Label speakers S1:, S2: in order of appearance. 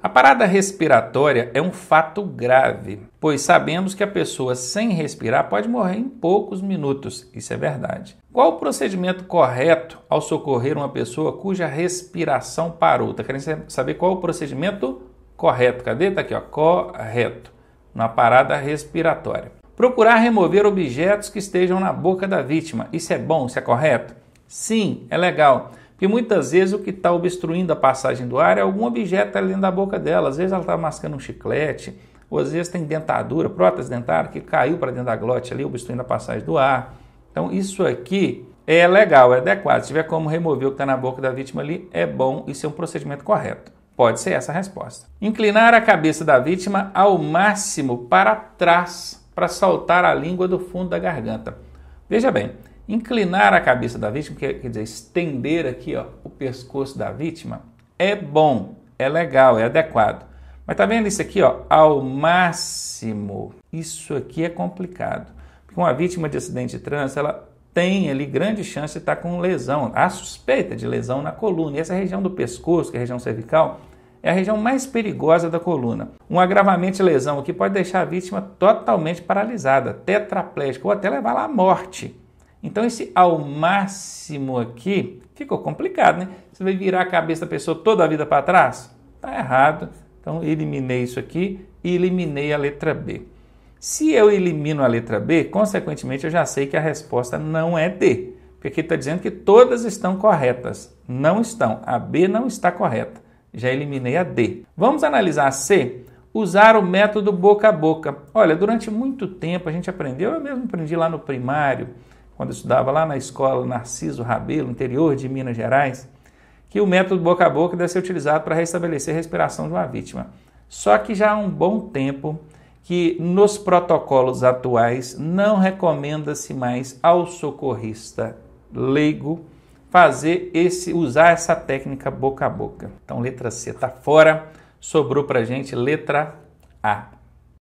S1: A parada respiratória é um fato grave, pois sabemos que a pessoa sem respirar pode morrer em poucos minutos, isso é verdade. Qual o procedimento correto ao socorrer uma pessoa cuja respiração parou? Tá querendo saber qual o procedimento correto? Cadê? Tá aqui, ó, correto, na parada respiratória. Procurar remover objetos que estejam na boca da vítima. Isso é bom, isso é correto? Sim, é legal. Porque muitas vezes o que está obstruindo a passagem do ar é algum objeto ali dentro da boca dela. Às vezes ela está mascando um chiclete, ou às vezes tem dentadura, prótese dentária que caiu para dentro da glote ali, obstruindo a passagem do ar. Então isso aqui é legal, é adequado. Se tiver como remover o que está na boca da vítima ali, é bom, isso é um procedimento correto. Pode ser essa a resposta. Inclinar a cabeça da vítima ao máximo para trás, para soltar a língua do fundo da garganta. Veja bem, Inclinar a cabeça da vítima, quer, quer dizer, estender aqui ó, o pescoço da vítima, é bom, é legal, é adequado. Mas tá vendo isso aqui, ó, ao máximo. Isso aqui é complicado. Porque uma vítima de acidente de trânsito, ela tem ali grande chance de estar tá com lesão, a suspeita de lesão na coluna. E essa região do pescoço, que é a região cervical, é a região mais perigosa da coluna. Um agravamento de lesão aqui pode deixar a vítima totalmente paralisada, tetraplégica ou até levar à morte. Então, esse ao máximo aqui ficou complicado, né? Você vai virar a cabeça da pessoa toda a vida para trás? Tá errado. Então, eliminei isso aqui e eliminei a letra B. Se eu elimino a letra B, consequentemente eu já sei que a resposta não é D. Porque aqui está dizendo que todas estão corretas. Não estão. A B não está correta. Já eliminei a D. Vamos analisar a C? Usar o método boca a boca. Olha, durante muito tempo a gente aprendeu, eu mesmo aprendi lá no primário quando eu estudava lá na escola Narciso Rabelo, interior de Minas Gerais, que o método boca a boca deve ser utilizado para restabelecer a respiração de uma vítima. Só que já há um bom tempo que nos protocolos atuais não recomenda-se mais ao socorrista leigo fazer esse usar essa técnica boca a boca. Então letra C está fora, sobrou para gente letra A.